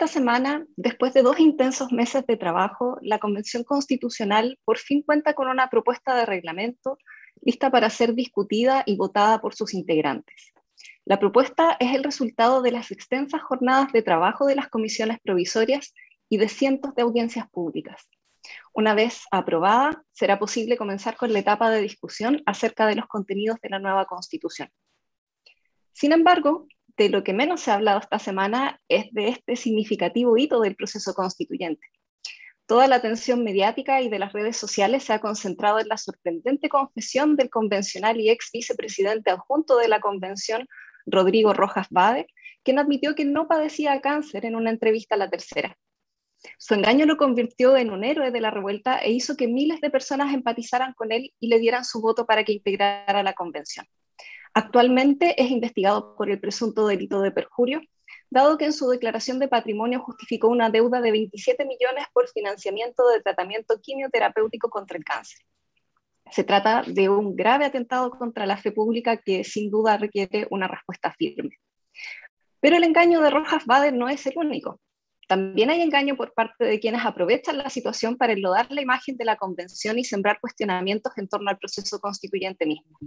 Esta semana, después de dos intensos meses de trabajo, la Convención Constitucional por fin cuenta con una propuesta de reglamento lista para ser discutida y votada por sus integrantes. La propuesta es el resultado de las extensas jornadas de trabajo de las comisiones provisorias y de cientos de audiencias públicas. Una vez aprobada, será posible comenzar con la etapa de discusión acerca de los contenidos de la nueva Constitución. Sin embargo, de lo que menos se ha hablado esta semana es de este significativo hito del proceso constituyente. Toda la atención mediática y de las redes sociales se ha concentrado en la sorprendente confesión del convencional y ex vicepresidente adjunto de la convención, Rodrigo Rojas Bade, quien admitió que no padecía cáncer en una entrevista a la tercera. Su engaño lo convirtió en un héroe de la revuelta e hizo que miles de personas empatizaran con él y le dieran su voto para que integrara la convención. Actualmente es investigado por el presunto delito de perjurio, dado que en su declaración de patrimonio justificó una deuda de 27 millones por financiamiento de tratamiento quimioterapéutico contra el cáncer. Se trata de un grave atentado contra la fe pública que sin duda requiere una respuesta firme. Pero el engaño de Rojas Bader no es el único. También hay engaño por parte de quienes aprovechan la situación para enlodar la imagen de la convención y sembrar cuestionamientos en torno al proceso constituyente mismo.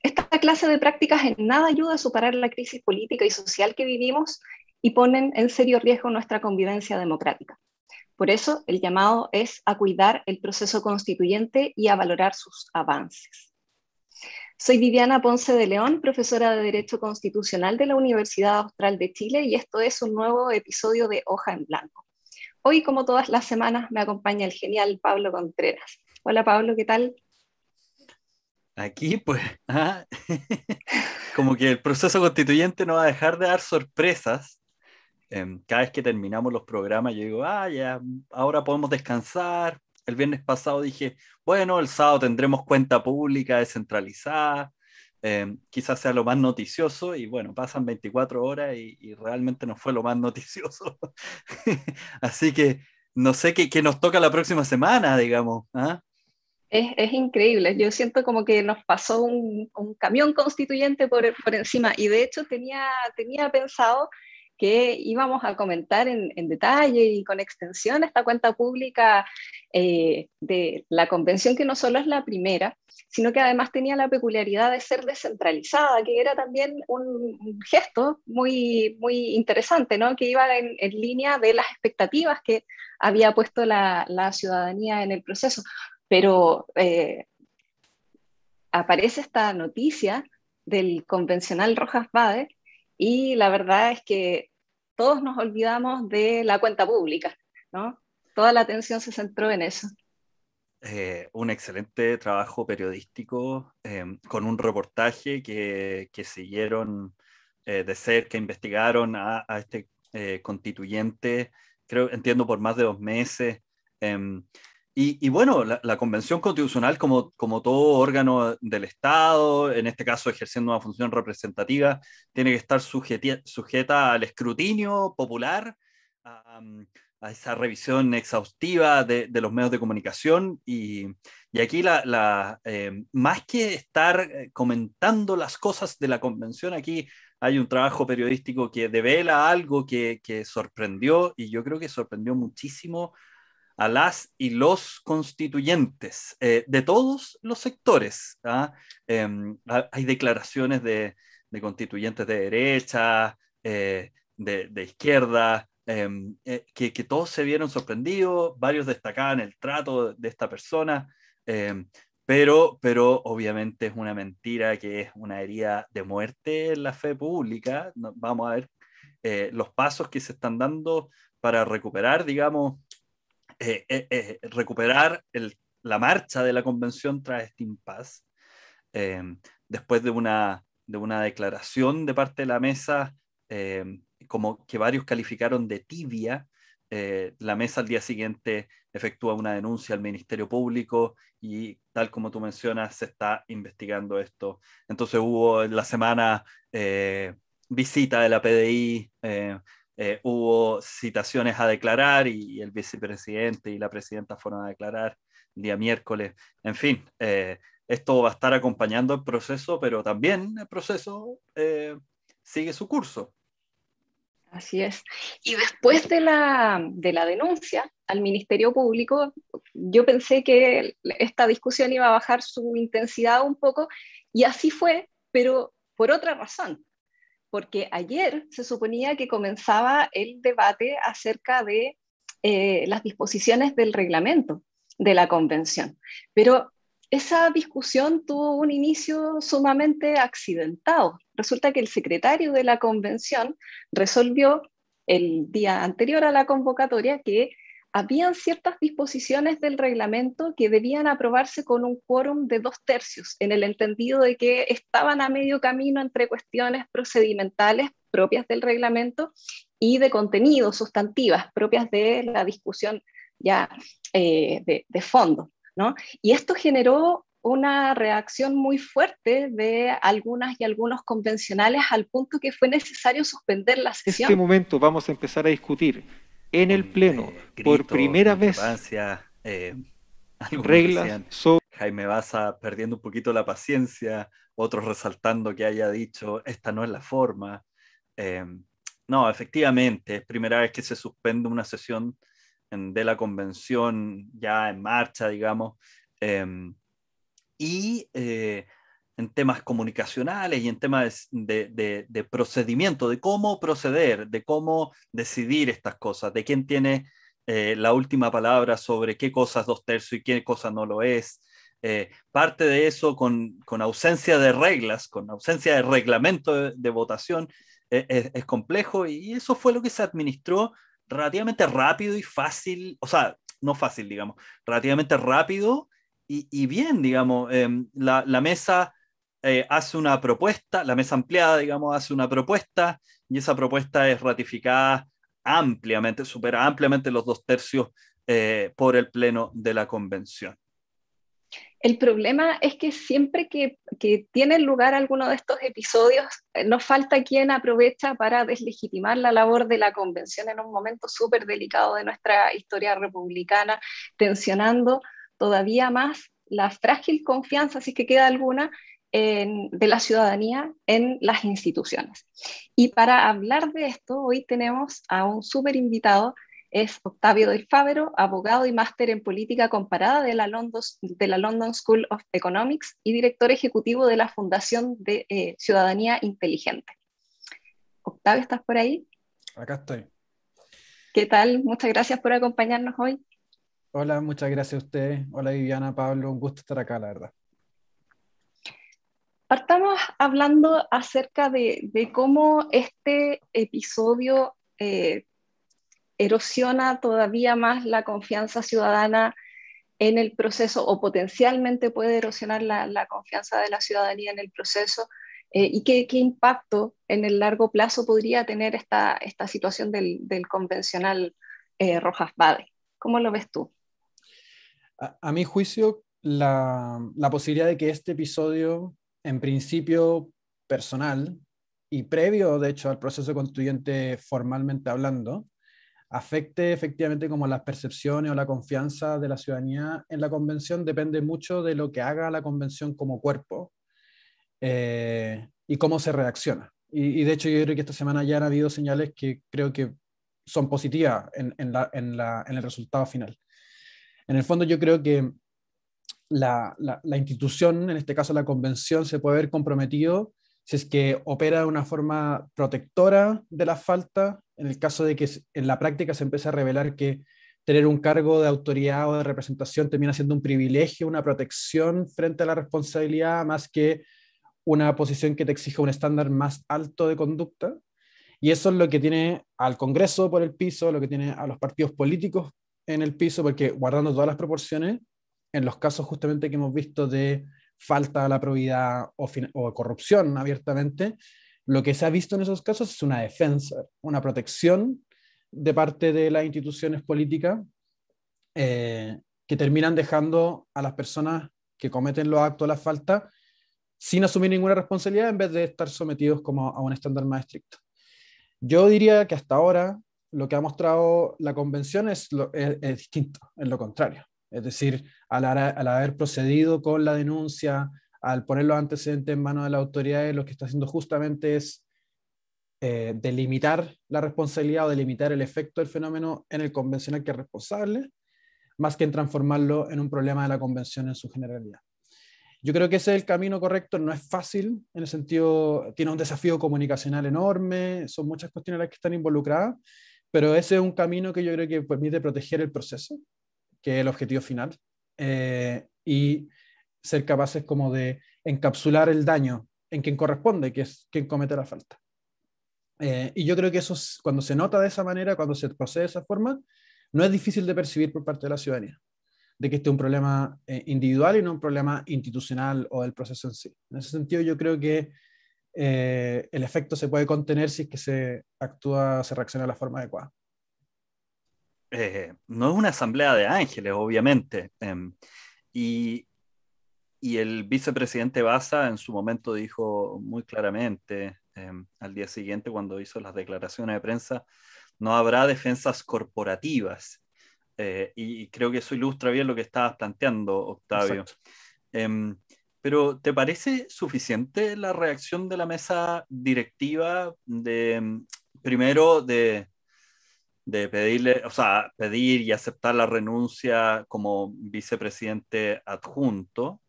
Esta clase de prácticas en nada ayuda a superar la crisis política y social que vivimos y ponen en serio riesgo nuestra convivencia democrática. Por eso el llamado es a cuidar el proceso constituyente y a valorar sus avances. Soy Viviana Ponce de León, profesora de Derecho Constitucional de la Universidad Austral de Chile y esto es un nuevo episodio de Hoja en Blanco. Hoy, como todas las semanas, me acompaña el genial Pablo Contreras. Hola Pablo, ¿qué tal? Aquí, pues, ah, como que el proceso constituyente no va a dejar de dar sorpresas. Em, cada vez que terminamos los programas, yo digo, ah, ya, ahora podemos descansar, el viernes pasado dije, bueno, el sábado tendremos cuenta pública descentralizada, em, quizás sea lo más noticioso y bueno, pasan 24 horas y, realmente no fue lo más noticioso. Así que no sé qué, nos toca la próxima semana, digamos. ¿ah? Es, increíble, yo siento como que nos pasó un, camión constituyente por, encima y de hecho tenía, tenía pensado que íbamos a comentar en, detalle y con extensión esta cuenta pública eh, de la convención, que no solo es la primera, sino que además tenía la peculiaridad de ser descentralizada, que era también un gesto muy, muy interesante, ¿no? que iba en, línea de las expectativas que había puesto la, ciudadanía en el proceso. Pero eh, aparece esta noticia del convencional Rojas Bades, y la verdad es que todos nos olvidamos de la cuenta pública, ¿no? Toda la atención se centró en eso. Eh, un excelente trabajo periodístico em, con un reportaje que, siguieron eh, de cerca, investigaron a, a este eh, constituyente, creo, entiendo, por más de dos meses. Em, y, bueno, la, Convención Constitucional, como, como todo órgano del Estado, en este caso ejerciendo una función representativa, tiene que estar sujeta al escrutinio popular, a, mm, esa revisión exhaustiva de, los medios de comunicación. Y, aquí, la, eh, más que estar eh, comentando las cosas de la Convención, aquí hay un trabajo periodístico que devela algo que, que sorprendió, y yo creo que sorprendió muchísimo a las y los constituyentes eh, de todos los sectores. ¿ah? Em, hay declaraciones de, constituyentes de derecha, eh, de, izquierda, em, eh, que, todos se vieron sorprendidos, varios destacaban el trato de esta persona, em, pero, pero obviamente es una mentira que es una herida de muerte en la fe pública. Vamos a ver los pasos que se están dando para recuperar, digamos, eh, eh, eh, recuperar la marcha de la convención tras este impasse, después de una, declaración de parte de la mesa, como que varios calificaron de tibia, la mesa al día siguiente efectúa una denuncia al Ministerio Público y tal como tú mencionas, se está investigando esto. Entonces hubo en la semana visita de la PDI, eh, hubo citaciones a declarar y, el vicepresidente y la presidenta fueron a declarar el día miércoles. En fin, eh, esto va a estar acompañando el proceso, pero también el proceso eh, sigue su curso. Así es. Y después de la, de la, denuncia al Ministerio Público, yo pensé que esta discusión iba a bajar su intensidad un poco y así fue, pero por otra razón porque ayer se suponía que comenzaba el debate acerca de eh, las disposiciones del reglamento de la convención. Pero esa discusión tuvo un inicio sumamente accidentado. Resulta que el secretario de la convención resolvió el día anterior a la convocatoria que habían ciertas disposiciones del reglamento que debían aprobarse con un quórum de dos tercios, en el entendido de que estaban a medio camino entre cuestiones procedimentales propias del reglamento y de contenidos sustantivas propias de la discusión ya eh, de, fondo. Y esto generó una reacción muy fuerte de algunas y algunos convencionales al punto que fue necesario suspender la sesión. En este momento vamos a empezar a discutir en el Pleno, eh, por primera vez, eh, reglas Jaime Baza perdiendo un poquito la paciencia, otros resaltando que haya dicho, esta no es la forma. Eh, no, efectivamente, es primera vez que se suspende una sesión de la convención ya en marcha, digamos. Eh, y en temas comunicacionales y en temas de, de, procedimiento, de cómo proceder, de cómo decidir estas cosas, de quién tiene eh, la última palabra sobre qué cosas dos tercios y qué cosa no lo es. Eh, parte de eso con, con, ausencia de reglas, con ausencia de reglamento de, votación, eh, es, complejo y eso fue lo que se administró relativamente rápido y fácil, o sea, no fácil, digamos, relativamente rápido y, y bien, digamos, em, la mesa eh, hace una propuesta, la mesa ampliada, digamos, hace una propuesta y esa propuesta es ratificada ampliamente, supera ampliamente los dos tercios eh, por el Pleno de la Convención. El problema es que siempre que, que tiene lugar alguno de estos episodios, eh, nos falta quien aprovecha para deslegitimar la labor de la Convención en un momento súper delicado de nuestra historia republicana, tensionando todavía más la frágil confianza, si es que queda alguna, de la ciudadanía en las instituciones. Y para hablar de esto, hoy tenemos a un súper invitado, es Octavio del Fávero, abogado y máster en política comparada de la, London, de la London School of Economics y director ejecutivo de la Fundación de eh, Ciudadanía Inteligente. Octavio, ¿estás por ahí? Acá estoy. ¿Qué tal? Muchas gracias por acompañarnos hoy. Hola, muchas gracias a ustedes. Hola Viviana, Pablo, un gusto estar acá, la verdad. Partamos hablando acerca de, cómo este episodio eh, erosiona todavía más la confianza ciudadana en el proceso o potencialmente puede erosionar la, confianza de la ciudadanía en el proceso eh, y qué, impacto en el largo plazo podría tener esta, esta situación del, convencional eh, Rojas Bade. ¿Cómo lo ves tú? A, mi juicio, la, la, posibilidad de que este episodio en principio personal y previo, de hecho, al proceso constituyente formalmente hablando, afecte efectivamente como las percepciones o la confianza de la ciudadanía en la convención depende mucho de lo que haga la convención como cuerpo eh, y cómo se reacciona. Y, de hecho yo creo que esta semana ya han habido señales que creo que son positivas en el resultado final. En el fondo yo creo que la, institución, en este caso la convención, se puede ver comprometido si es que opera de una forma protectora de la falta, en el caso de que en la práctica se empiece a revelar que tener un cargo de autoridad o de representación termina siendo un privilegio, una protección frente a la responsabilidad, más que una posición que te exija un estándar más alto de conducta. Y eso es lo que tiene al Congreso por el piso, lo que tiene a los partidos políticos en el piso, porque guardando todas las proporciones, en los casos justamente que hemos visto de falta a la probidad o, o, corrupción abiertamente, lo que se ha visto en esos casos es una defensa, una protección de parte de las instituciones políticas eh, que terminan dejando a las personas que cometen los actos de la falta sin asumir ninguna responsabilidad en vez de estar sometidos como a un estándar más estricto. Yo diría que hasta ahora lo que ha mostrado la convención es, es distinto, es lo contrario. Es decir, al, haber procedido con la denuncia, al poner los antecedentes en manos de las autoridades, lo que está haciendo justamente es eh, delimitar la responsabilidad o delimitar el efecto del fenómeno en el convencional que es responsable, más que en transformarlo en un problema de la convención en su generalidad. Yo creo que ese es el camino correcto, no es fácil, en el sentido, tiene un desafío comunicacional enorme, son muchas cuestiones las que están involucradas, pero ese es un camino que yo creo que permite proteger el proceso que el objetivo final, eh, y ser capaces como de encapsular el daño en quien corresponde, que es quien comete la falta. Eh, y yo creo que eso, cuando se nota de esa manera, cuando se procede de esa forma, no es difícil de percibir por parte de la ciudadanía, de que este es un problema eh, individual y no un problema institucional o del proceso en sí. En ese sentido, yo creo que el efecto se puede contener si es que se actúa, se reacciona de la forma adecuada. Eh, no es una asamblea de ángeles, obviamente. Em, y, el vicepresidente Baza en su momento dijo muy claramente em, al día siguiente cuando hizo las declaraciones de prensa, no habrá defensas corporativas. Eh, y creo que eso ilustra bien lo que estabas planteando, Octavio. Em, pero ¿te parece suficiente la reacción de la mesa directiva de, primero, de de pedirle, o sea, pedir y aceptar la renuncia como vicepresidente adjunto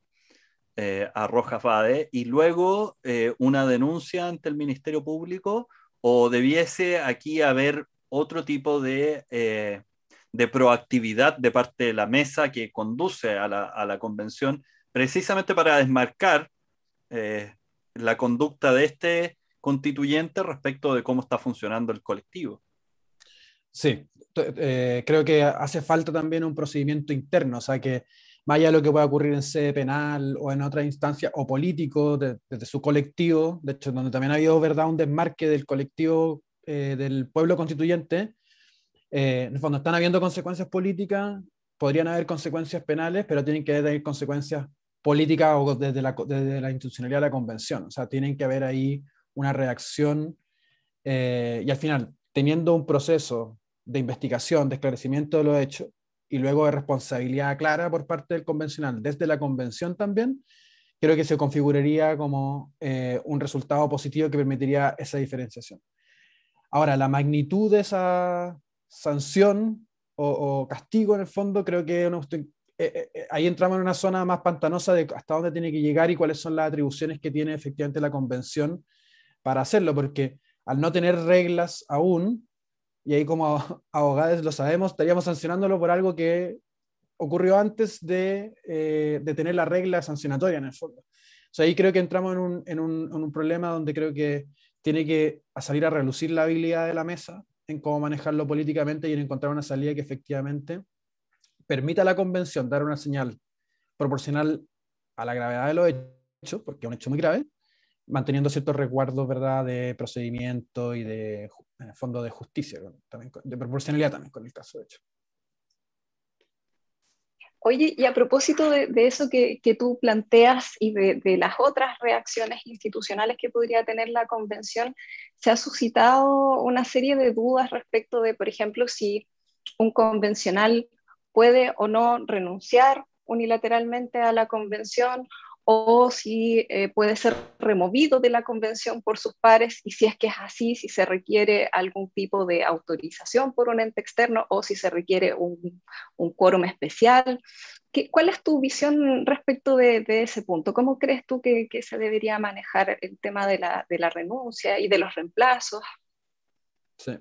eh, a Rojas Vade, y luego eh, una denuncia ante el Ministerio Público o debiese aquí haber otro tipo de, eh, proactividad de parte de la mesa que conduce a la convención precisamente para desmarcar la conducta de este constituyente respecto de cómo está funcionando el colectivo. Sí, eh, creo que hace falta también un procedimiento interno, o sea que más allá de lo que pueda ocurrir en sede penal o en otra instancia o político, desde de, su colectivo, de hecho, donde también ha habido ¿verdad? un desmarque del colectivo eh, del pueblo constituyente, eh, cuando están habiendo consecuencias políticas, podrían haber consecuencias penales, pero tienen que haber consecuencias políticas o desde la, la institucionalidad de la convención, o sea, tienen que haber ahí una reacción eh, y al final teniendo un proceso de investigación, de esclarecimiento de los hechos y luego de responsabilidad clara por parte del convencional desde la convención también, creo que se configuraría como eh, un resultado positivo que permitiría esa diferenciación. Ahora, la magnitud de esa sanción o, castigo en el fondo, creo que eh, eh, ahí entramos en una zona más pantanosa de hasta dónde tiene que llegar y cuáles son las atribuciones que tiene efectivamente la convención para hacerlo, porque al no tener reglas aún, y ahí como abogados lo sabemos, estaríamos sancionándolo por algo que ocurrió antes de, eh, de tener la regla sancionatoria en el fondo. O sea, ahí creo que entramos en un, en un, problema donde creo que tiene que salir a relucir la habilidad de la mesa en cómo manejarlo políticamente y en encontrar una salida que efectivamente permita a la convención dar una señal proporcional a la gravedad de los hechos, porque es un hecho muy grave, manteniendo ciertos resguardos, ¿verdad?, de procedimiento y de fondo de justicia, también, de proporcionalidad también con el caso, de hecho. Oye, y a propósito de, eso que, tú planteas y de, de, las otras reacciones institucionales que podría tener la convención, se ha suscitado una serie de dudas respecto de, por ejemplo, si un convencional puede o no renunciar unilateralmente a la convención o si eh, puede ser removido de la convención por sus pares y si es que es así, si se requiere algún tipo de autorización por un ente externo o si se requiere un, un quórum especial. ¿Qué, ¿Cuál es tu visión respecto de, ese punto? ¿Cómo crees tú que, se debería manejar el tema de la, renuncia y de los reemplazos? Sí.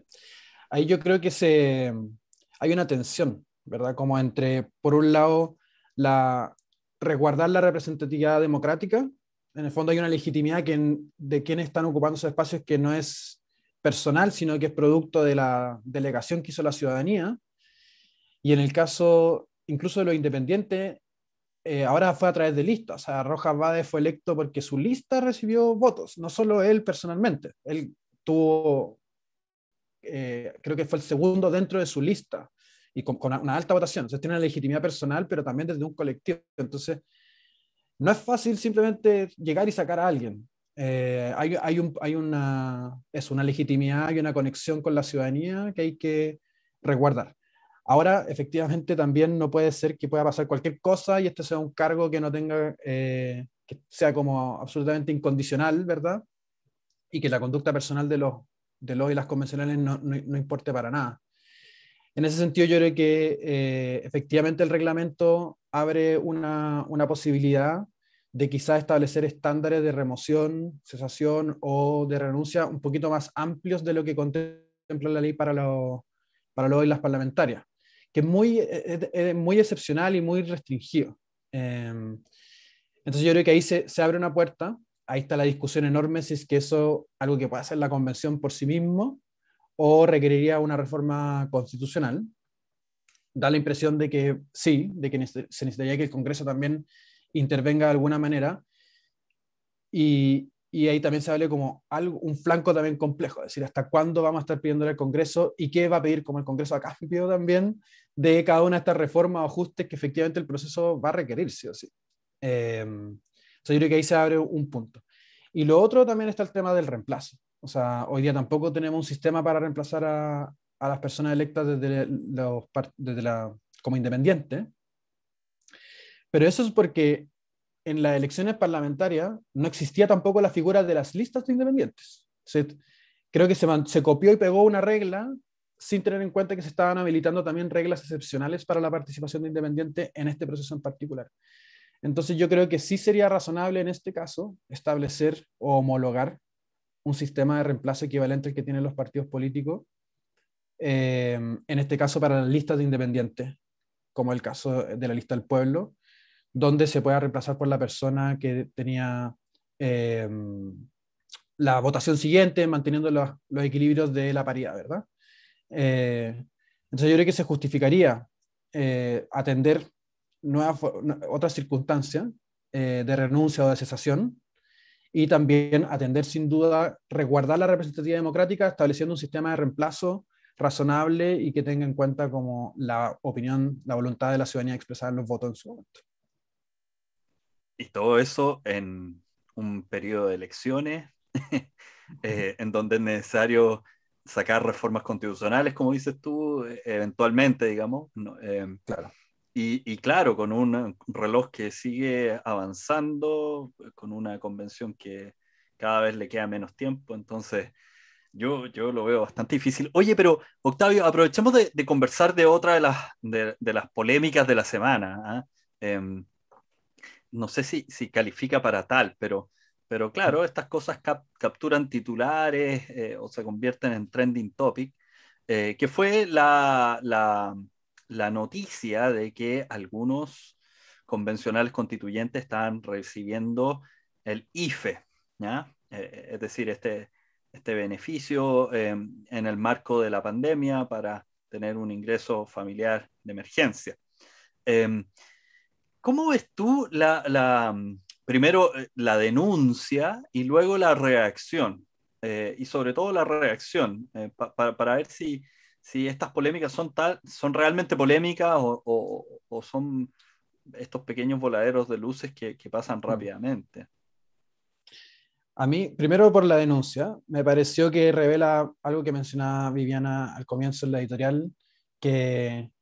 Ahí yo creo que se, hay una tensión, ¿verdad? Como entre, por un lado, la, resguardar la representatividad democrática. En el fondo hay una legitimidad que, de quienes están ocupando esos espacios que no es personal, sino que es producto de la delegación que hizo la ciudadanía. Y en el caso incluso de los independientes, eh, ahora fue a través de listas. O sea, Rojas Bade fue electo porque su lista recibió votos, no solo él personalmente. Él tuvo, eh, creo que fue el segundo dentro de su lista y con, una alta votación. O sea, tiene una legitimidad personal, pero también desde un colectivo. Entonces, no es fácil simplemente llegar y sacar a alguien. Eh, hay, hay, una, es una legitimidad y una conexión con la ciudadanía que hay que resguardar. Ahora, efectivamente, también no puede ser que pueda pasar cualquier cosa y este sea un cargo que no tenga, eh, que sea como absolutamente incondicional, ¿verdad? Y que la conducta personal de los, de los y las convencionales no, no importe para nada. En ese sentido, yo creo que eh, efectivamente el reglamento abre una, posibilidad de quizá establecer estándares de remoción, cesación o de renuncia un poquito más amplios de lo que contempla la ley para, los para los y las parlamentarias, que es muy, muy excepcional y muy restringido. Em, entonces yo creo que ahí se, abre una puerta, ahí está la discusión enorme si es que eso algo que puede hacer la convención por sí mismo o requeriría una reforma constitucional. Da la impresión de que sí, de que se necesitaría que el Congreso también intervenga de alguna manera. Y, y ahí también se habla como algo, un flanco también complejo, es decir, hasta cuándo vamos a estar pidiéndole al Congreso y qué va a pedir como el Congreso a cambio también de cada una de estas reformas o ajustes que efectivamente el proceso va a requerir, sí o sí. Em, yo creo que ahí se abre un punto. Y lo otro también está el tema del reemplazo. O sea, hoy día tampoco tenemos un sistema para reemplazar a, las personas electas desde los, desde la, como independientes. Pero eso es porque en las elecciones parlamentarias no existía tampoco la figura de las listas de independientes. creo que se, se, copió y pegó una regla sin tener en cuenta que se estaban habilitando también reglas excepcionales para la participación de independientes en este proceso en particular. Entonces yo creo que sí sería razonable en este caso establecer o homologar un sistema de reemplazo equivalente al que tienen los partidos políticos, eh, en este caso para las listas de independientes, como el caso de la lista del pueblo, donde se pueda reemplazar por la persona que tenía eh, la votación siguiente, manteniendo los, los, equilibrios de la paridad, ¿verdad? Eh, entonces yo creo que se justificaría atender nuevas, otras circunstancias de renuncia o de cesación, y también atender sin duda, resguardar la representatividad democrática estableciendo un sistema de reemplazo razonable y que tenga en cuenta como la opinión, la voluntad de la ciudadanía expresada en los votos en su momento. Y todo eso en un periodo de elecciones, eh, en donde es necesario sacar reformas constitucionales, como dices tú, eh, eventualmente, digamos. Eh, claro. Y, claro, con un reloj que sigue avanzando, con una convención que cada vez le queda menos tiempo, entonces yo, yo lo veo bastante difícil. Oye, pero Octavio, aprovechemos de, conversar de otra de las, de, las polémicas de la semana. ¿ah? Em, no sé si, califica para tal, pero, pero claro, estas cosas capturan titulares eh, o se convierten en trending topic, eh, que fue la la noticia de que algunos convencionales constituyentes están recibiendo el IFE, eh, es decir, este, este beneficio eh, en el marco de la pandemia para tener un ingreso familiar de emergencia. Eh, ¿Cómo ves tú la, mm, primero la denuncia y luego la reacción? y sobre todo la reacción, para ver si, si estas polémicas son tal, son realmente polémicas o, o, son estos pequeños voladeros de luces que, pasan mm. rápidamente. A mí, primero por la denuncia, me pareció que revela algo que mencionaba Viviana al comienzo en la editorial, que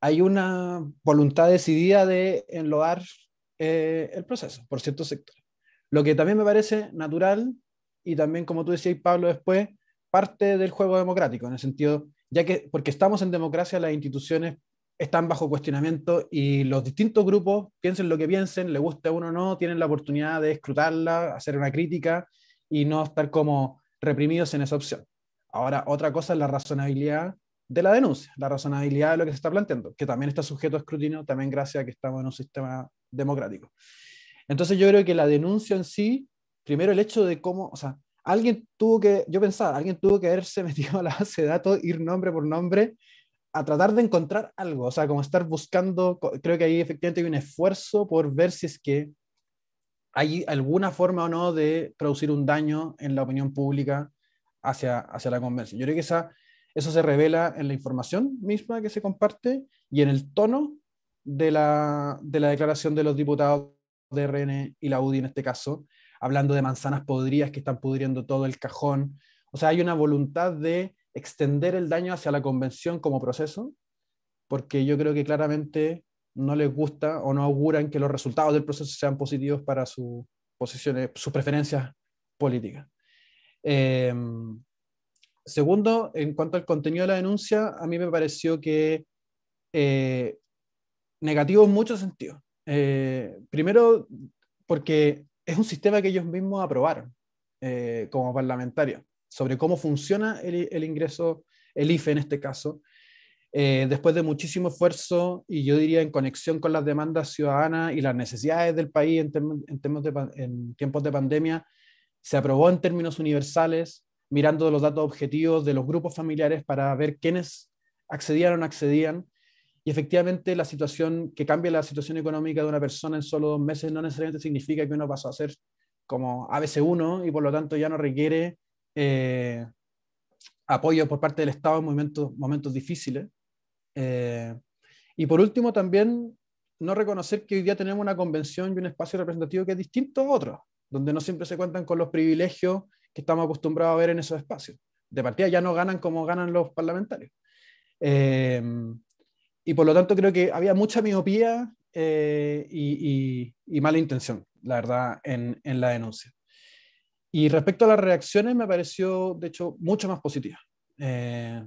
hay una voluntad decidida de enlodar eh, el proceso por cierto sector. Lo que también me parece natural y también, como tú decías, Pablo, después, parte del juego democrático, en el sentido ya que porque estamos en democracia, las instituciones están bajo cuestionamiento y los distintos grupos, piensen lo que piensen, le guste a uno o no, tienen la oportunidad de escrutarla, hacer una crítica y no estar como reprimidos en esa opción. Ahora, otra cosa es la razonabilidad de la denuncia, la razonabilidad de lo que se está planteando, que también está sujeto a escrutinio, también gracias a que estamos en un sistema democrático. Entonces yo creo que la denuncia en sí, primero el hecho de cómo, o sea, alguien tuvo que, yo pensaba, alguien tuvo que haberse metido a la base de datos, ir nombre por nombre, a tratar de encontrar algo, o sea, como estar buscando, creo que ahí efectivamente hay un esfuerzo por ver si es que hay alguna forma o no de producir un daño en la opinión pública hacia, hacia la convención. Yo creo que eso se revela en la información misma que se comparte y en el tono de la, de la declaración de los diputados de RN y la UDI en este caso, hablando de manzanas podridas que están pudriendo todo el cajón. O sea, hay una voluntad de extender el daño hacia la convención como proceso, porque yo creo que claramente no les gusta o no auguran que los resultados del proceso sean positivos para sus posiciones, sus preferencias políticas. Em, segundo, en cuanto al contenido de la denuncia, a mí me pareció que eh, negativo en muchos sentidos. Eh, primero, porque es un sistema que ellos mismos aprobaron eh, como parlamentarios sobre cómo funciona el, ingreso, el IFE en este caso, eh, después de muchísimo esfuerzo y yo diría en conexión con las demandas ciudadanas y las necesidades del país en, en, en tiempos de pandemia, se aprobó en términos universales, mirando los datos objetivos de los grupos familiares para ver quiénes accedían o no accedían y efectivamente la situación, que cambia la situación económica de una persona en solo dos meses no necesariamente significa que uno pasó a ser como ABC1 y por lo tanto ya no requiere eh, apoyo por parte del Estado en momentos, momentos difíciles. Eh, y por último también no reconocer que hoy día tenemos una convención y un espacio representativo que es distinto a otros, donde no siempre se cuentan con los privilegios que estamos acostumbrados a ver en esos espacios. De partida ya no ganan como ganan los parlamentarios. Eh, y por lo tanto creo que había mucha miopía eh, y, mala intención, la verdad, en, la denuncia. Y respecto a las reacciones, me pareció, de hecho, mucho más positiva. Eh,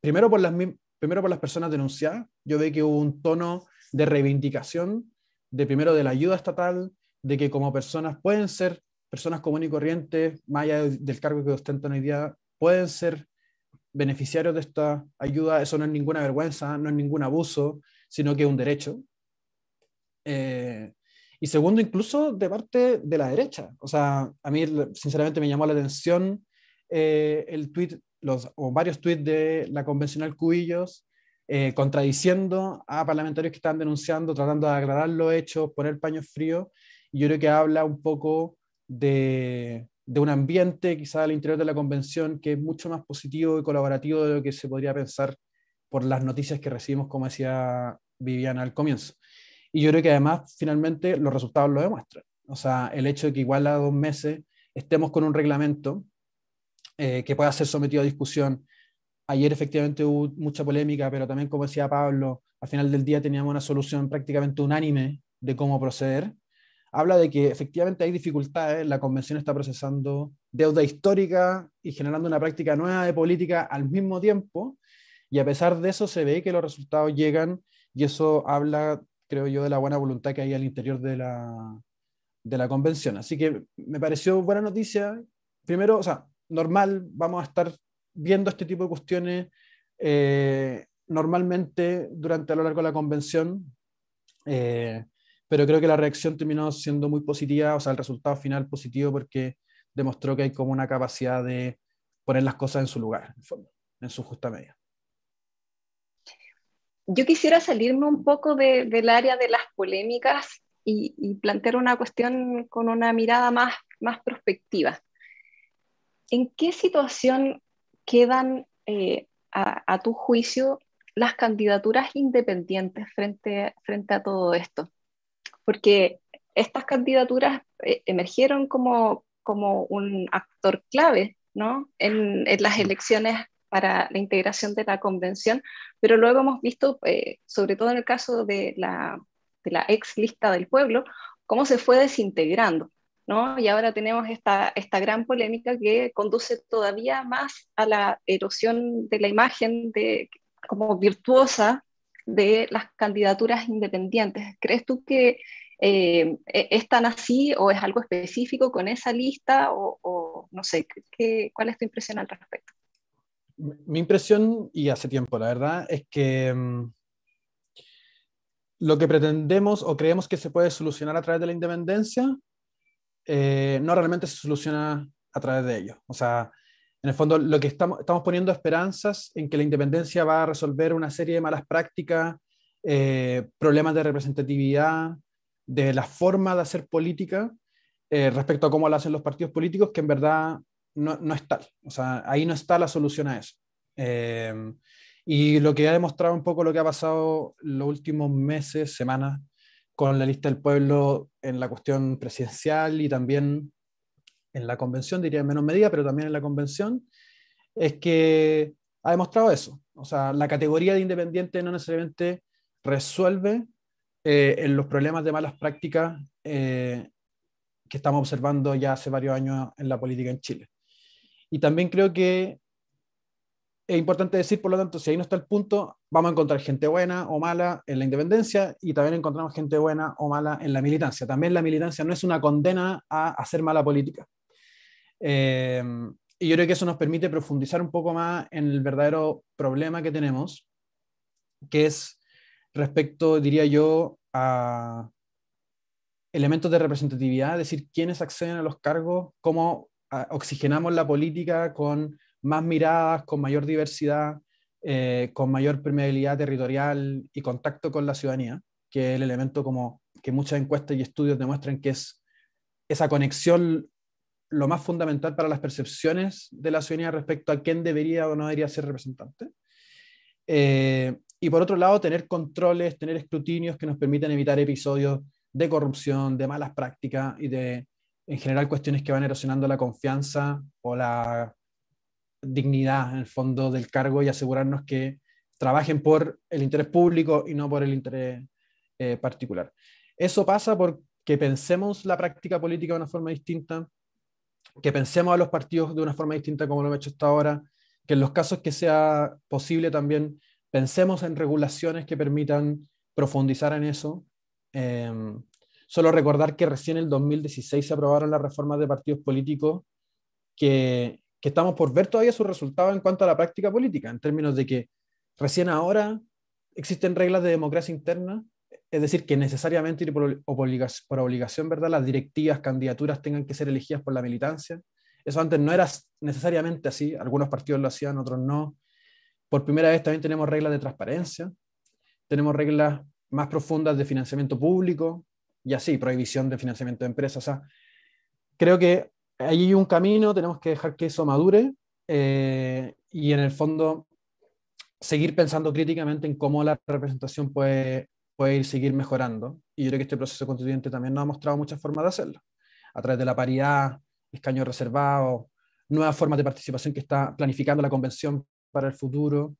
primero, por las, primero por las personas denunciadas, yo veo que hubo un tono de reivindicación, de primero de la ayuda estatal, de que como personas pueden ser personas comunes y corrientes, más allá del cargo que ostentan hoy día, pueden ser beneficiarios de esta ayuda, eso no es ninguna vergüenza, no es ningún abuso, sino que es un derecho. Eh, y segundo, incluso de parte de la derecha. O sea, a mí sinceramente me llamó la atención eh, el tweet, o varios tweets de la convencional Cubillos eh, contradiciendo a parlamentarios que están denunciando, tratando de aclarar los hechos, poner paño frío, Y yo creo que habla un poco de, de un ambiente quizá al interior de la convención que es mucho más positivo y colaborativo de lo que se podría pensar por las noticias que recibimos, como decía Viviana al comienzo. Y yo creo que además, finalmente, los resultados lo demuestran. O sea, el hecho de que igual a dos meses estemos con un reglamento eh, que pueda ser sometido a discusión. Ayer efectivamente hubo mucha polémica, pero también, como decía Pablo, al final del día teníamos una solución prácticamente unánime de cómo proceder habla de que efectivamente hay dificultades, la Convención está procesando deuda histórica y generando una práctica nueva de política al mismo tiempo, y a pesar de eso se ve que los resultados llegan, y eso habla, creo yo, de la buena voluntad que hay al interior de la, de la Convención. Así que me pareció buena noticia. Primero, o sea, normal, vamos a estar viendo este tipo de cuestiones eh, normalmente durante a lo largo de la Convención. Eh, pero creo que la reacción terminó siendo muy positiva, o sea, el resultado final positivo porque demostró que hay como una capacidad de poner las cosas en su lugar, en, su justa medida. Yo quisiera salirme un poco del área de las polémicas y, plantear una cuestión con una mirada más, más prospectiva. ¿En qué situación quedan, eh, a, a, tu juicio, las candidaturas independientes frente, frente a todo esto? porque estas candidaturas eh, emergieron como, como un actor clave ¿no? en, las elecciones para la integración de la convención, pero luego hemos visto, eh, sobre todo en el caso de la, ex lista del pueblo, cómo se fue desintegrando. ¿no? Y ahora tenemos esta, esta gran polémica que conduce todavía más a la erosión de la imagen de, como virtuosa de las candidaturas independientes. ¿Crees tú que eh, e-, es tan así o es algo específico con esa lista o, no sé, ¿qué, ¿cuál es tu impresión al respecto? Mi impresión, y hace tiempo la verdad, es que mm, lo que pretendemos o creemos que se puede solucionar a través de la independencia, eh, no realmente se soluciona a través de ello. O sea, en el fondo, lo que estamos, estamos poniendo esperanzas en que la independencia va a resolver una serie de malas prácticas, eh, problemas de representatividad, de la forma de hacer política eh, respecto a cómo lo hacen los partidos políticos, que en verdad no, no es tal. O sea, ahí no está la solución a eso. Eh, y lo que ha demostrado un poco lo que ha pasado los últimos meses, semanas, con la lista del pueblo en la cuestión presidencial y también en la convención, diría en menor medida, pero también en la convención, es que ha demostrado eso. O sea, la categoría de independiente no necesariamente resuelve eh, en los problemas de malas prácticas eh, que estamos observando ya hace varios años en la política en Chile. Y también creo que es importante decir, por lo tanto, si ahí no está el punto, vamos a encontrar gente buena o mala en la independencia y también encontramos gente buena o mala en la militancia. También la militancia no es una condena a hacer mala política. Eh, y yo creo que eso nos permite profundizar un poco más en el verdadero problema que tenemos, que es respecto, diría yo, a elementos de representatividad, es decir, quiénes acceden a los cargos, cómo ah, oxigenamos la política con más miradas, con mayor diversidad, eh, con mayor permeabilidad territorial y contacto con la ciudadanía, que es el elemento como que muchas encuestas y estudios demuestran que es esa conexión lo más fundamental para las percepciones de la ciudadanía respecto a quién debería o no debería ser representante. Eh, y por otro lado, tener controles, tener escrutinios que nos permitan evitar episodios de corrupción, de malas prácticas y de, en general, cuestiones que van erosionando la confianza o la dignidad, en el fondo, del cargo y asegurarnos que trabajen por el interés público y no por el interés eh, particular. Eso pasa porque pensemos la práctica política de una forma distinta, que pensemos a los partidos de una forma distinta como lo hemos hecho hasta ahora, que en los casos que sea posible también pensemos en regulaciones que permitan profundizar en eso. Em, solo recordar que recién en el 2016 se aprobaron las reformas de partidos políticos que, que estamos por ver todavía sus resultados en cuanto a la práctica política, en términos de que recién ahora existen reglas de democracia interna es decir, que necesariamente ir por, obligación, ¿verdad? Las directivas, candidaturas tengan que ser elegidas por la militancia. Eso antes no era necesariamente así, algunos partidos lo hacían, otros no. Por primera vez también tenemos reglas de transparencia, tenemos reglas más profundas de financiamiento público y así, prohibición de financiamiento de empresas. creo que allí hay un camino, tenemos que dejar que eso madure eh, y en el fondo seguir pensando críticamente en cómo la representación puede puede ir seguir mejorando. Y yo creo que este proceso constituyente también nos ha mostrado muchas formas de hacerlo, a través de la paridad, escaños reservados, nuevas formas de participación que está planificando la convención para el futuro.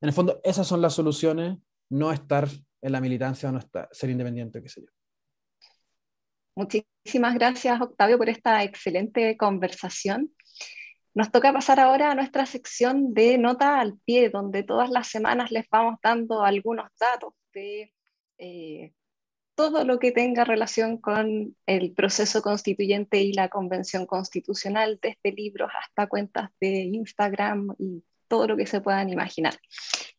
En el fondo, esas son las soluciones, no estar en la militancia o no estar, ser independiente, qué sé yo. Muchísimas gracias, Octavio, por esta excelente conversación. Nos toca pasar ahora a nuestra sección de nota al pie, donde todas las semanas les vamos dando algunos datos de eh, todo lo que tenga relación con el proceso constituyente y la convención constitucional, desde libros hasta cuentas de Instagram y todo lo que se puedan imaginar.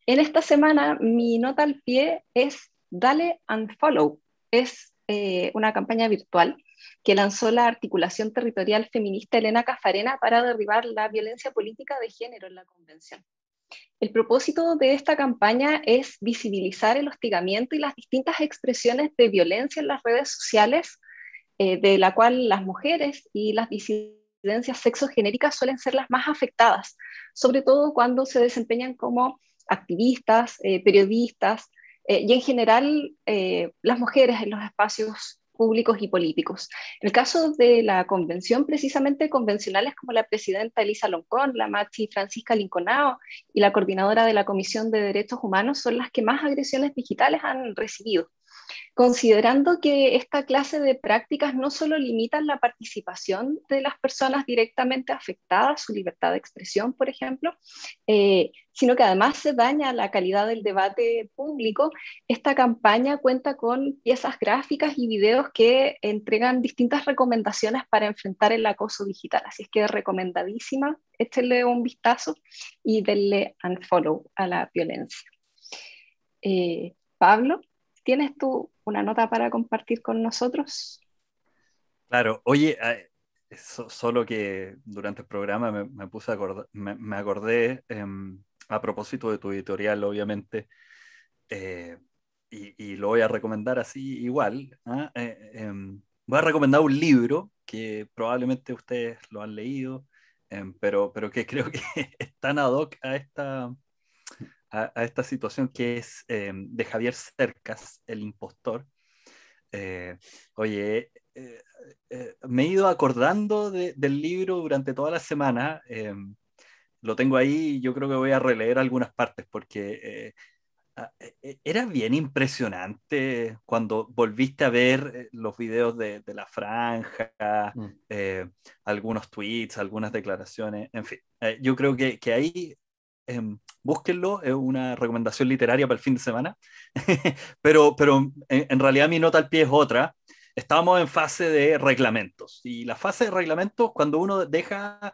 En esta semana mi nota al pie es Dale and Follow. Es eh, una campaña virtual que lanzó la articulación territorial feminista Elena Cafarena para derribar la violencia política de género en la convención. El propósito de esta campaña es visibilizar el hostigamiento y las distintas expresiones de violencia en las redes sociales, eh, de la cual las mujeres y las disidencias sexogenéricas suelen ser las más afectadas, sobre todo cuando se desempeñan como activistas, eh, periodistas eh, y en general las mujeres en los espacios públicos y políticos. En el caso de la convención, precisamente convencionales como la presidenta Elisa Loncón, la maxi Francisca Linconao y la coordinadora de la Comisión de Derechos Humanos son las que más agresiones digitales han recibido considerando que esta clase de prácticas no solo limitan la participación de las personas directamente afectadas, su libertad de expresión, por ejemplo, eh, sino que además se daña la calidad del debate público. Esta campaña cuenta con piezas gráficas y videos que entregan distintas recomendaciones para enfrentar el acoso digital, así es que es recomendadísima, échenle un vistazo y denle unfollow a la violencia. Eh, Pablo. ¿Tienes tú una nota para compartir con nosotros? Claro, oye, ah, solo que durante el programa me, puse a me, acordé em, a propósito de tu editorial, obviamente, eh, y, lo voy a recomendar así igual. ¿ah? Eh, eh, em, voy a recomendar un libro que probablemente ustedes lo han leído, em, pero, pero que creo que es tan ad hoc a esta, a, esta situación que es eh, de Javier Cercas, el impostor. Eh, oye, eh, me he ido acordando del libro durante toda la semana. lo tengo ahí y yo creo que voy a releer algunas partes porque e, era bien impresionante cuando volviste a ver los videos de, la franja, mm. algunos tweets, algunas declaraciones, en fin, yo creo que, que ahí Em, búsquenlo, es una recomendación literaria para el fin de semana, pero, pero en, realidad mi nota al pie es otra. Estábamos en fase de reglamentos y la fase de reglamentos, cuando uno deja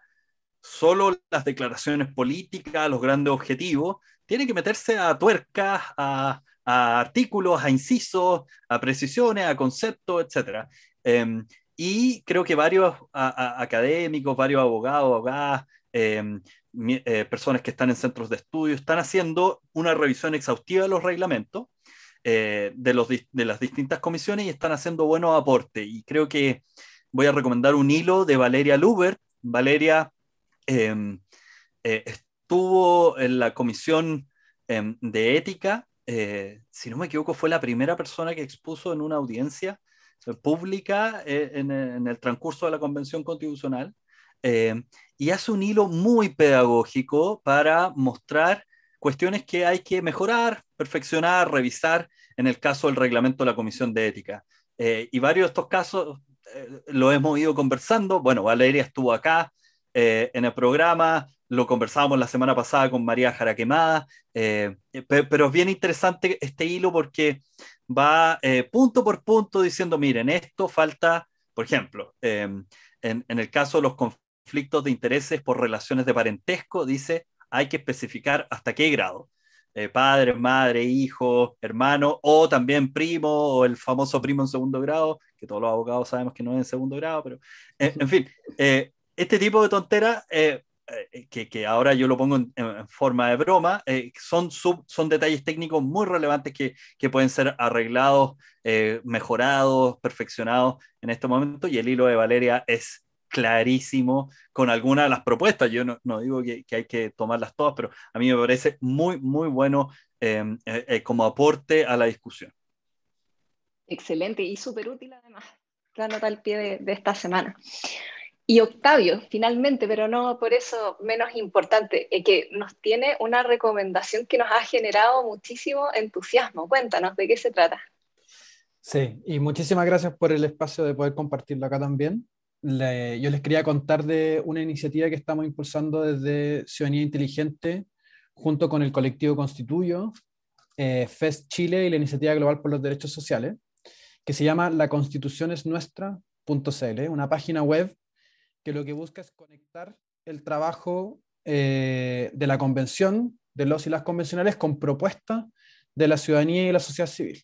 solo las declaraciones políticas, los grandes objetivos, tiene que meterse a tuercas, a, artículos, a incisos, a precisiones, a conceptos, etc. Em, y creo que varios académicos, varios abogados, abogadas, em, eh, personas que están en centros de estudio, están haciendo una revisión exhaustiva de los reglamentos eh, de, los, de las distintas comisiones y están haciendo buenos aportes. Y creo que voy a recomendar un hilo de Valeria Luber. Valeria em, eh, estuvo en la comisión em, de ética, si no me equivoco, fue la primera persona que expuso en una audiencia pública en el transcurso de la Convención Constitucional eh, y hace un hilo muy pedagógico para mostrar cuestiones que hay que mejorar, perfeccionar, revisar, en el caso del reglamento de la Comisión de Ética. Eh, y varios de estos casos eh, lo hemos ido conversando. Bueno, Valeria estuvo acá en el programa, lo conversábamos la semana pasada con María Jaraquemada, pero es bien interesante este hilo porque va punto por punto diciendo, miren, esto falta, por ejemplo, en, en, el caso de los conflictos, conflictos de intereses por relaciones de parentesco, dice, hay que especificar hasta qué grado. Eh, padre, madre, hijo, hermano, o también primo, o el famoso primo en segundo grado, que todos los abogados sabemos que no es en segundo grado, pero eh, en fin, eh, este tipo de tonteras, que, ahora yo lo pongo en, forma de broma, son, son detalles técnicos muy relevantes que, que pueden ser arreglados, mejorados, perfeccionados en este momento, y el hilo de Valeria es clarísimo con alguna de las propuestas. Yo no, digo que, hay que tomarlas todas, pero a mí me parece muy, muy bueno em, eh, eh, como aporte a la discusión. Excelente y súper útil además, la nota al pie de, esta semana. Y Octavio, finalmente, pero no por eso menos importante, es eh, que nos tiene una recomendación que nos ha generado muchísimo entusiasmo. Cuéntanos de qué se trata. Sí, y muchísimas gracias por el espacio de poder compartirlo acá también yo les quería contar de una iniciativa que estamos impulsando desde Ciudadanía Inteligente junto con el colectivo Constituyo, eh, FES Chile y la Iniciativa Global por los Derechos Sociales, que se llama La Constitución ¿eh? una página web que lo que busca es conectar el trabajo eh, de la convención, de los y las convencionales, con propuestas de la ciudadanía y la sociedad civil.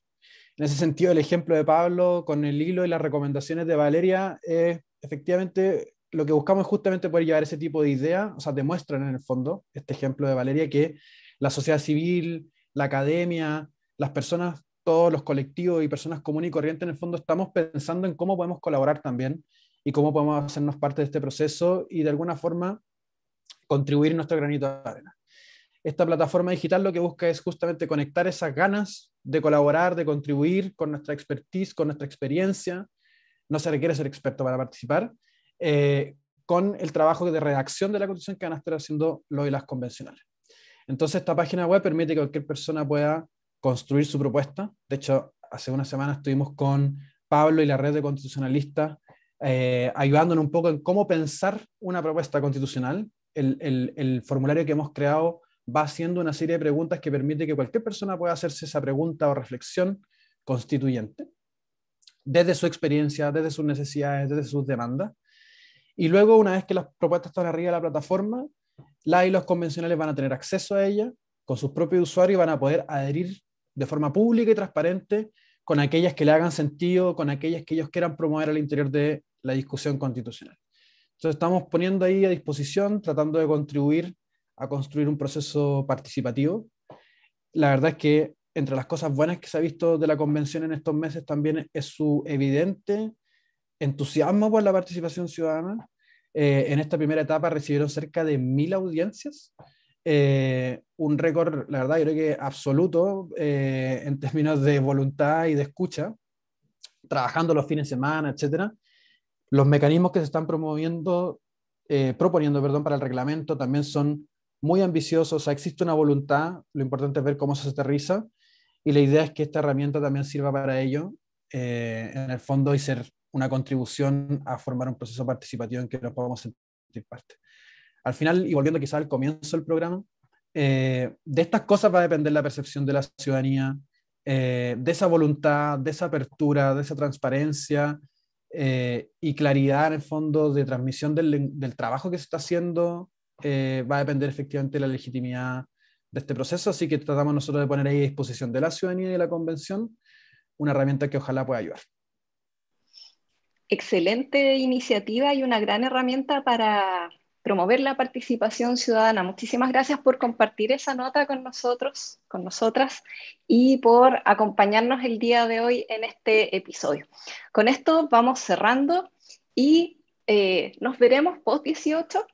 En ese sentido, el ejemplo de Pablo con el hilo y las recomendaciones de Valeria es efectivamente lo que buscamos es justamente poder llevar ese tipo de ideas, o sea, demuestran en el fondo, este ejemplo de Valeria, que la sociedad civil, la academia, las personas, todos los colectivos y personas comunes y corrientes, en el fondo estamos pensando en cómo podemos colaborar también y cómo podemos hacernos parte de este proceso y de alguna forma contribuir nuestro granito de arena. Esta plataforma digital lo que busca es justamente conectar esas ganas de colaborar, de contribuir con nuestra expertise, con nuestra experiencia, no se requiere ser experto para participar, eh, con el trabajo de redacción de la Constitución que van a estar haciendo los y las convencionales. Entonces, esta página web permite que cualquier persona pueda construir su propuesta. De hecho, hace una semana estuvimos con Pablo y la red de constitucionalistas eh, ayudándonos un poco en cómo pensar una propuesta constitucional. El, el, formulario que hemos creado va haciendo una serie de preguntas que permite que cualquier persona pueda hacerse esa pregunta o reflexión constituyente desde su experiencia, desde sus necesidades, desde sus demandas. Y luego, una vez que las propuestas están arriba de la plataforma, la y los convencionales van a tener acceso a ella con sus propios usuarios y van a poder adherir de forma pública y transparente con aquellas que le hagan sentido, con aquellas que ellos quieran promover al interior de la discusión constitucional. Entonces estamos poniendo ahí a disposición, tratando de contribuir a construir un proceso participativo. La verdad es que entre las cosas buenas que se ha visto de la convención en estos meses también es su evidente entusiasmo por la participación ciudadana. Eh, en esta primera etapa recibieron cerca de mil audiencias, eh, un récord, la verdad, yo creo que absoluto eh, en términos de voluntad y de escucha, trabajando los fines de semana, etcétera. Los mecanismos que se están promoviendo, proponiendo, perdón, para el reglamento también son muy ambiciosos, existe una voluntad, lo importante es ver cómo se aterriza y la idea es que esta herramienta también sirva para ello, eh, en el fondo, y ser una contribución a formar un proceso participativo en que nos podamos sentir parte. Al final, y volviendo quizás al comienzo del programa, eh, de estas cosas va a depender la percepción de la ciudadanía, eh, de esa voluntad, de esa apertura, de esa transparencia y claridad en el fondo de transmisión del, trabajo que se está haciendo, va a depender efectivamente la legitimidad de este proceso, así que tratamos nosotros de poner ahí a disposición de la ciudadanía y de la convención una herramienta que ojalá pueda ayudar. Excelente iniciativa y una gran herramienta para promover la participación ciudadana. Muchísimas gracias por compartir esa nota con nosotros, con nosotras, y por acompañarnos el día de hoy en este episodio. Con esto vamos cerrando y eh, nos veremos post 18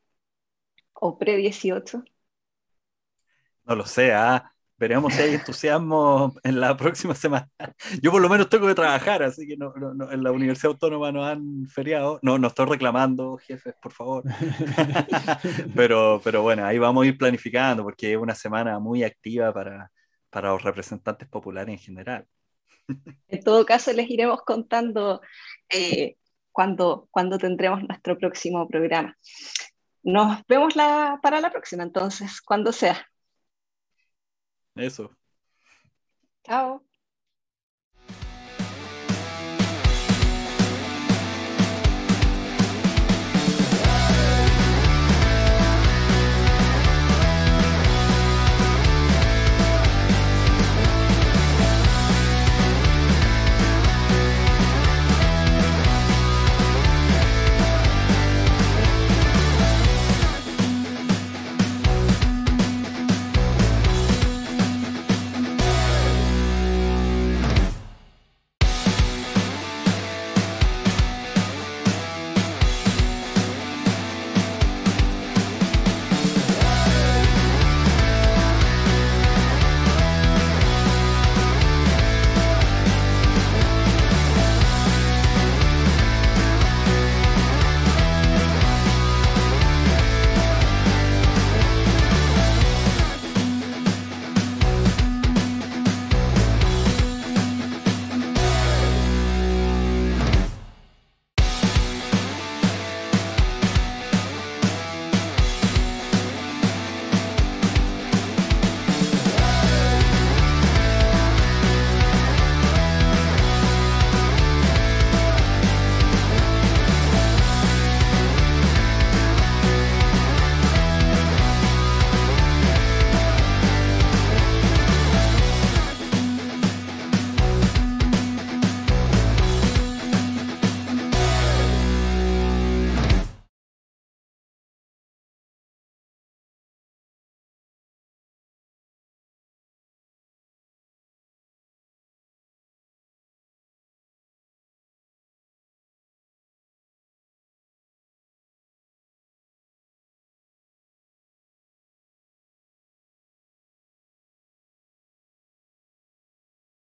o pre 18 no lo sé, ah. veremos si hay entusiasmo en la próxima semana. Yo por lo menos tengo que trabajar, así que en la Universidad Autónoma no han feriado. No, no estoy reclamando, jefes, por favor. pero, pero bueno, ahí vamos a ir planificando porque es una semana muy activa para, los representantes populares en general. En todo caso, les iremos contando eh, cuando, cuando tendremos nuestro próximo programa. Nos vemos la, para la próxima, entonces, cuando sea. Eso. É Chao.